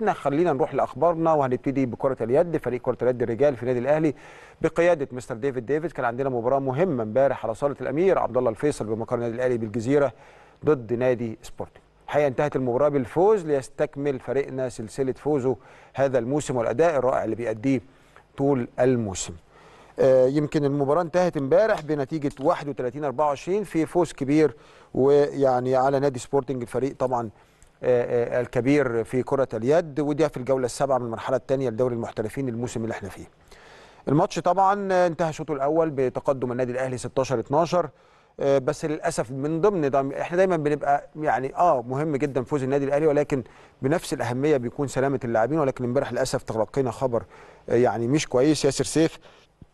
احنا خلينا نروح لاخبارنا وهنبتدي بكره اليد فريق كره اليد الرجال في النادي الاهلي بقياده مستر ديفيد ديفيد كان عندنا مباراه مهمه امبارح على صاله الامير عبد الله الفيصل بمقر النادي الاهلي بالجزيره ضد نادي سبورتنج الحقيقه انتهت المباراه بالفوز ليستكمل فريقنا سلسله فوزه هذا الموسم والاداء الرائع اللي بيأديه طول الموسم آه، يمكن المباراه انتهت امبارح بنتيجه 31 24 في فوز كبير ويعني على نادي سبورتنج الفريق طبعا الكبير في كرة اليد ودي في الجولة السابعة من المرحلة الثانية لدوري المحترفين الموسم اللي احنا فيه. الماتش طبعا انتهى الشوط الأول بتقدم النادي الأهلي 16 12 آه، بس للاسف من ضمن دعم احنا دايما بنبقى يعني اه مهم جدا فوز النادي الاهلي ولكن بنفس الاهميه بيكون سلامه اللاعبين ولكن امبارح للاسف تلقينا خبر آه، يعني مش كويس ياسر سيف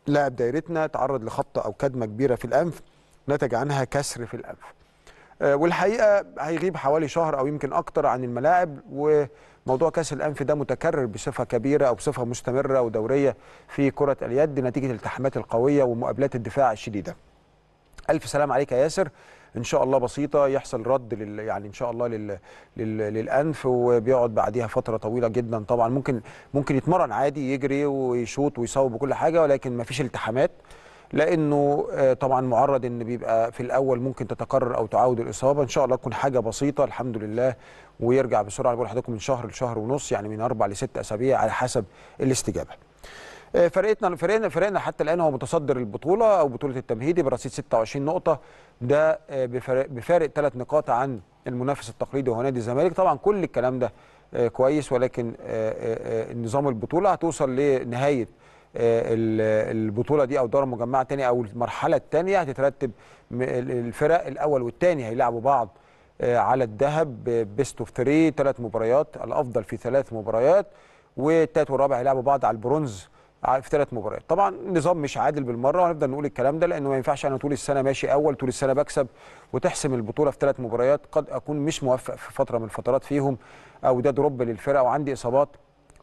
لاعب دايرتنا تعرض لخبطه او كدمه كبيره في الانف نتج عنها كسر في الانف آه، والحقيقه هيغيب حوالي شهر او يمكن اكتر عن الملاعب وموضوع كاس الانف ده متكرر بصفه كبيره او بصفه مستمره ودوريه في كره اليد نتيجه الالتحامات القويه ومقابلات الدفاع الشديده. الف سلام عليك يا ياسر ان شاء الله بسيطه يحصل رد لل يعني ان شاء الله لل... لل... للانف وبيقعد بعديها فتره طويله جدا طبعا ممكن ممكن يتمرن عادي يجري ويشوط ويصوب وكل حاجه ولكن ما فيش التحامات لانه آه، طبعا معرض ان بيبقى في الاول ممكن تتكرر او تعاود الاصابه ان شاء الله تكون حاجه بسيطه الحمد لله ويرجع بسرعه بقول لحضراتكم من شهر لشهر ونص يعني من اربع لست اسابيع على حسب الاستجابه فرقتنا آه، فرقنا فرقنا حتى الان هو متصدر البطوله او بطوله التمهيدي برصيد 26 نقطه ده آه، بفارق بفارق ثلاث نقاط عن المنافس التقليدي وهو نادي الزمالك طبعا كل الكلام ده كويس ولكن نظام البطوله هتوصل لنهايه آه، البطوله دي او الدوره المجمعه الثانيه او المرحله الثانيه هتترتب الفرق الاول والثاني هيلعبوا بعض آه، على الذهب بيست اوف 3 ثلاث مباريات الافضل في ثلاث مباريات والثالث والرابع هيلعبوا بعض على البرونز آه، في ثلاث مباريات طبعا نظام مش عادل بالمره وهنفضل نقول الكلام ده لانه ما ينفعش انا طول السنه ماشي اول طول السنه بكسب وتحسم البطوله في ثلاث مباريات قد اكون مش موفق في فتره من الفترات فيهم او ده دروب للفرقه وعندي اصابات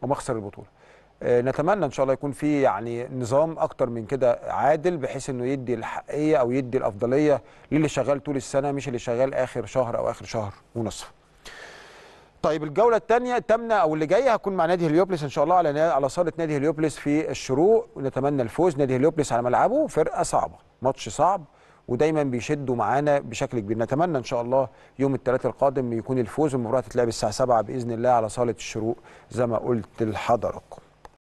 وما اخسر البطوله نتمنى ان شاء الله يكون في يعني نظام اكتر من كده عادل بحيث انه يدي الحقيقيه او يدي الافضليه للي شغال طول السنه مش اللي شغال اخر شهر او اخر شهر ونصف. طيب الجوله الثانيه الثامنه او اللي جايه هكون مع نادي هليوبلس ان شاء الله على على صاله نادي هليوبلس في الشروق ونتمنى الفوز نادي هليوبلس على ملعبه فرقه صعبه ماتش صعب ودايما بيشدوا معانا بشكل كبير نتمنى ان شاء الله يوم الثلاثاء القادم يكون الفوز المباراه هتتلعب الساعه 7 باذن الله على صاله الشروق زي ما قلت لحضراتكم